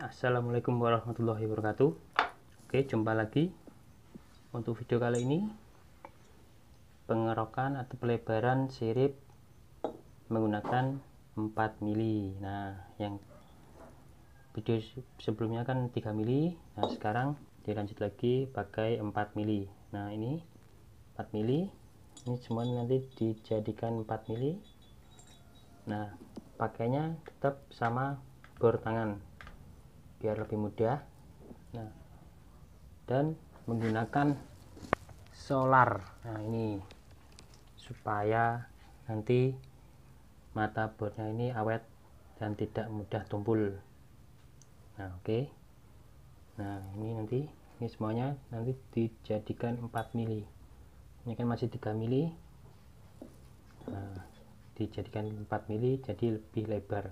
Assalamualaikum warahmatullahi wabarakatuh Oke jumpa lagi Untuk video kali ini Pengerokan atau pelebaran sirip Menggunakan 4 mili Nah yang video sebelumnya kan 3 mili Nah sekarang dilanjut lagi pakai 4 mili Nah ini 4 mili Ini semua nanti dijadikan 4 mili Nah pakainya tetap sama bor tangan biar lebih mudah nah dan menggunakan solar nah ini supaya nanti mata botnya ini awet dan tidak mudah tumpul nah oke okay. nah ini nanti ini semuanya nanti dijadikan 4 mili ini kan masih 3 mili nah, dijadikan 4 mili jadi lebih lebar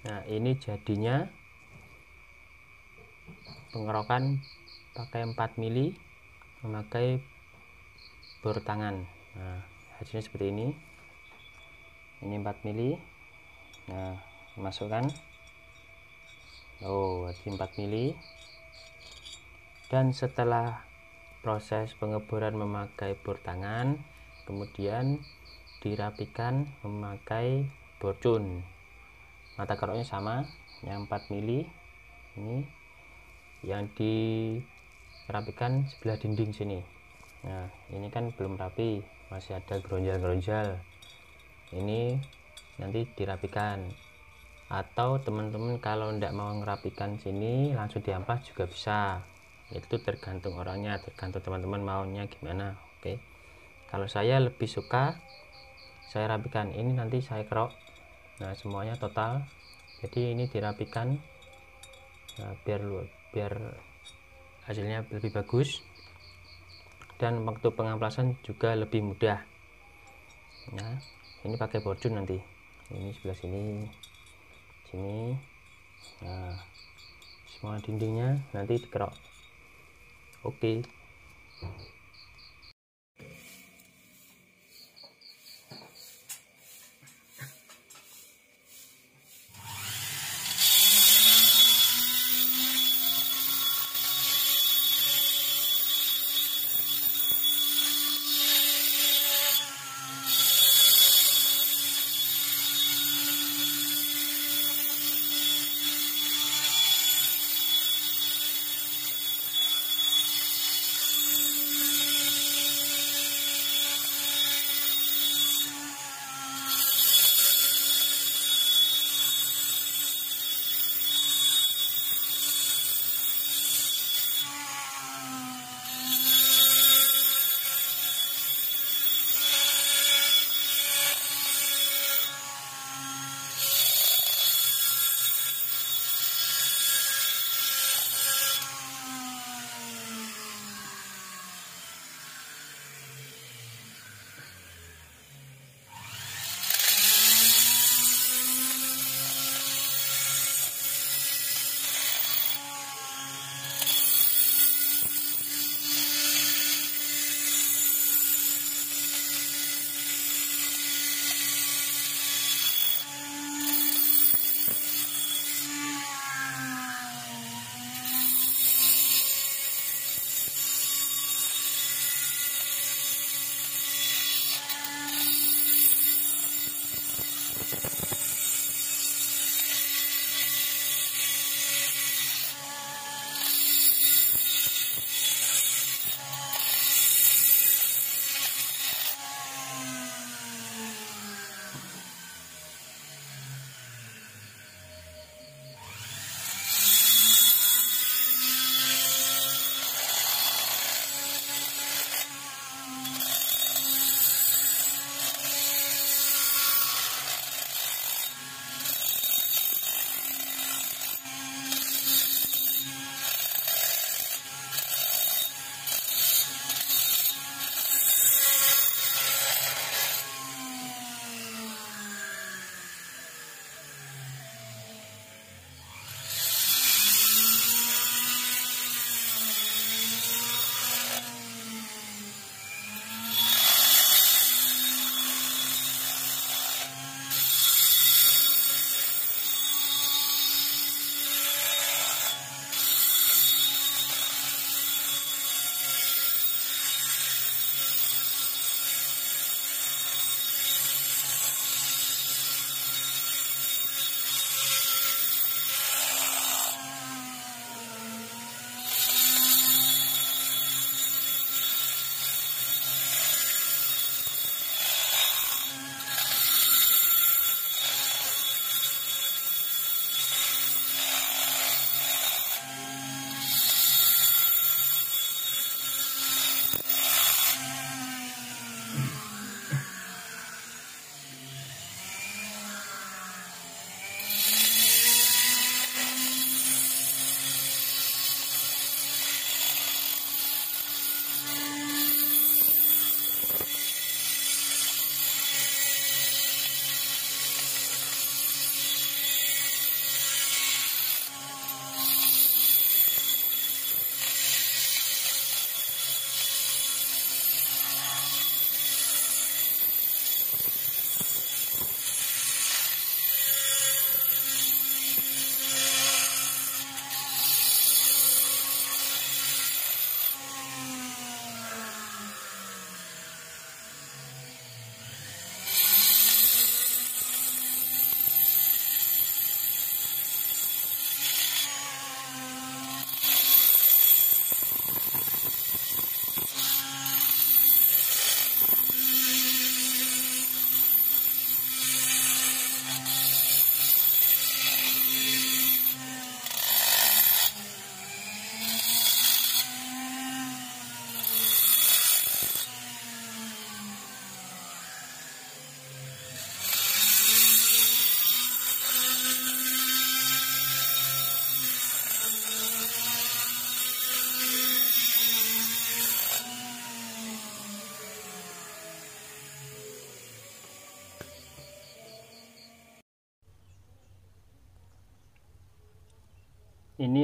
nah ini jadinya pengerokan pakai 4 mili memakai bor tangan nah hasilnya seperti ini ini 4 mili nah masukkan oh hasil 4 mili dan setelah proses pengeboran memakai bor tangan kemudian dirapikan memakai borcun mata keroknya sama yang 4 mili ini yang dirapikan sebelah dinding sini nah ini kan belum rapi masih ada geronjal-geronjal ini nanti dirapikan atau teman-teman kalau tidak mau merapikan sini langsung diampas juga bisa itu tergantung orangnya tergantung teman-teman maunya gimana oke okay. kalau saya lebih suka saya rapikan ini nanti saya kerok nah semuanya total jadi ini dirapikan nah, biar biar hasilnya lebih bagus dan waktu pengamplasan juga lebih mudah nah ini pakai borjun nanti ini sebelah sini sini nah semua dindingnya nanti dikerok oke okay.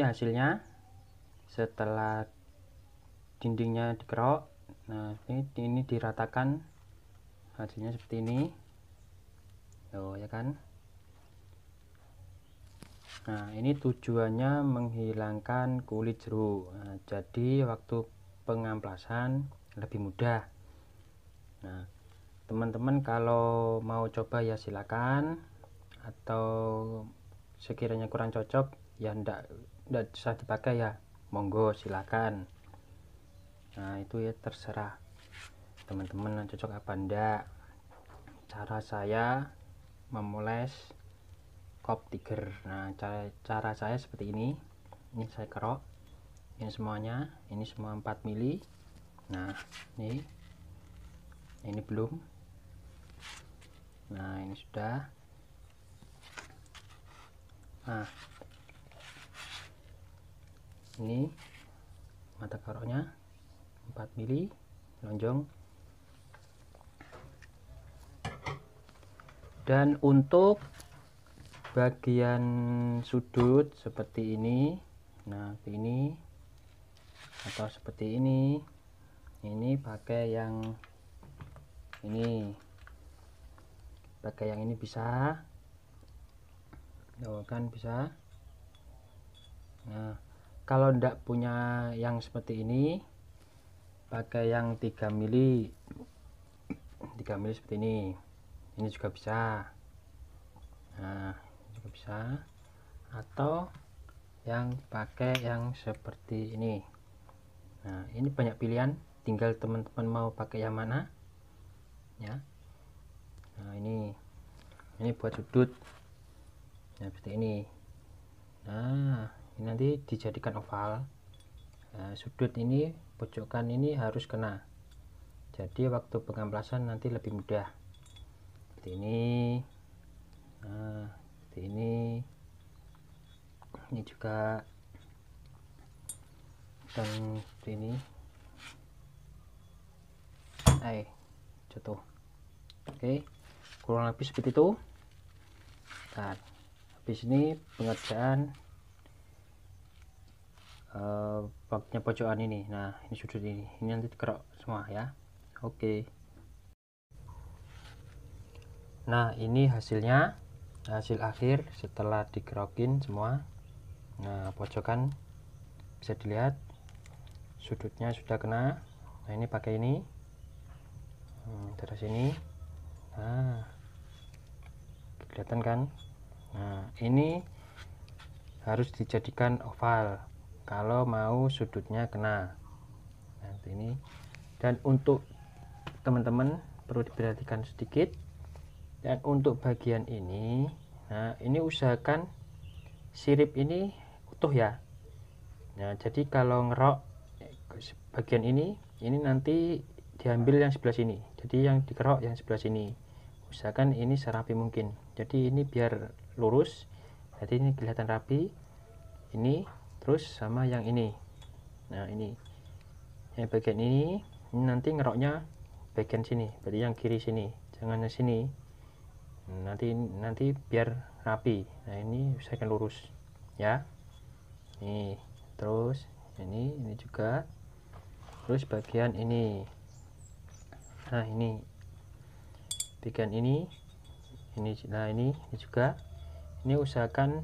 hasilnya setelah dindingnya dikerok nah ini, ini diratakan hasilnya seperti ini oh ya kan nah ini tujuannya menghilangkan kulit jeruk nah, jadi waktu pengamplasan lebih mudah nah teman-teman kalau mau coba ya silakan atau sekiranya kurang cocok ya ndak udah bisa dipakai ya monggo silakan nah itu ya terserah teman-teman cocok apa enggak cara saya memoles kop tiger nah cara, cara saya seperti ini ini saya kerok ini semuanya ini semua 4 mili nah ini ini belum nah ini sudah nah ini mata karoknya 4 mili lonjong dan untuk bagian sudut seperti ini nah ini atau seperti ini ini pakai yang ini pakai yang ini bisa tuh kan bisa nah kalau ndak punya yang seperti ini pakai yang 3 mili 3 mili seperti ini ini juga bisa nah juga bisa atau yang pakai yang seperti ini nah ini banyak pilihan tinggal teman-teman mau pakai yang mana ya nah ini ini buat sudut nah seperti ini nah nanti dijadikan oval nah, sudut ini pojokan ini harus kena jadi waktu pengamplasan nanti lebih mudah seperti ini nah, seperti ini ini juga dan seperti ini eh jatuh oke kurang lebih seperti itu dan habis ini pengerjaan baknya eh, pojokan ini nah ini sudut ini ini nanti dikerok semua ya oke okay. nah ini hasilnya hasil akhir setelah dikerokin semua nah pojokan bisa dilihat sudutnya sudah kena nah ini pakai ini hmm, terus ini nah kelihatan kan nah ini harus dijadikan oval kalau mau sudutnya kena nanti ini dan untuk teman-teman perlu diperhatikan sedikit dan untuk bagian ini nah ini usahakan sirip ini utuh ya nah jadi kalau ngerok bagian ini ini nanti diambil yang sebelah sini jadi yang dikerok yang sebelah sini usahakan ini serapi mungkin jadi ini biar lurus jadi ini kelihatan rapi ini terus sama yang ini nah ini yang bagian ini, ini nanti ngeroknya bagian sini berarti yang kiri sini jangan yang sini nanti nanti biar rapi nah ini saya akan lurus ya ini terus ini ini juga terus bagian ini nah ini bagian ini ini nah ini, ini juga ini usahakan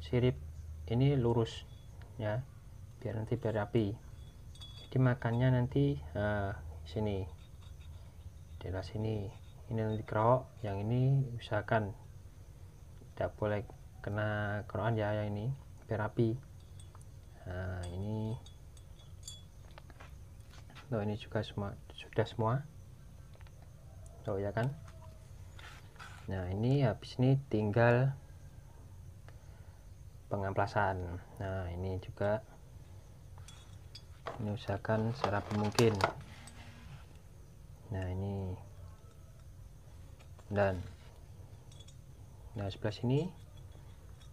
sirip ini lurus ya biar nanti biar rapi jadi makannya nanti uh, sini daerah sini ini nanti kerok yang ini usahakan tidak boleh kena kerokan ya yang ini biar rapi nah ini Tuh, ini juga semua sudah semua Tuh ya kan nah ini habis ini tinggal pengamplasan nah ini juga ini usahakan secara mungkin nah ini dan nah sebelah sini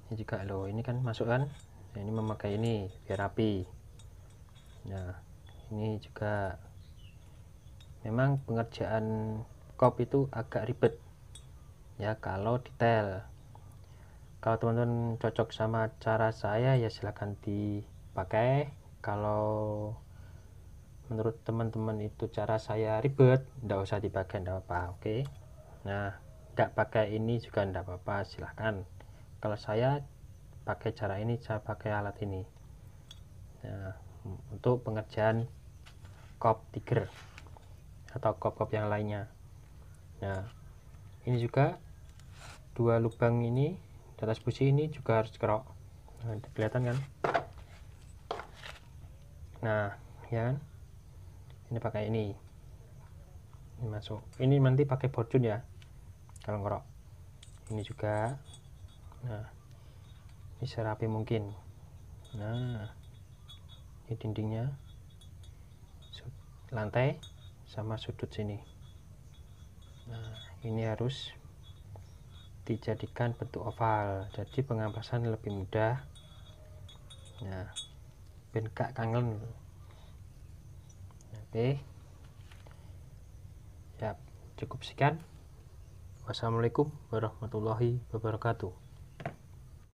ini juga lo ini kan masukkan. nah, ini memakai ini biar rapi nah ini juga memang pengerjaan kop itu agak ribet ya kalau detail kalau teman-teman cocok sama cara saya ya silahkan dipakai kalau menurut teman-teman itu cara saya ribet tidak usah dipakai enggak apa-apa oke okay? nah enggak pakai ini juga enggak apa-apa silahkan kalau saya pakai cara ini saya pakai alat ini nah untuk pengerjaan kop tiger atau kop-kop yang lainnya nah ini juga dua lubang ini di atas busi ini juga harus kerok nah, kelihatan kan nah ya kan ini pakai ini ini masuk ini nanti pakai borjun ya kalau ngerok ini juga nah ini serapi mungkin nah ini dindingnya lantai sama sudut sini nah ini harus dijadikan bentuk oval jadi pengampasan lebih mudah nah ben kangen oke siap cukup sekian wassalamualaikum warahmatullahi wabarakatuh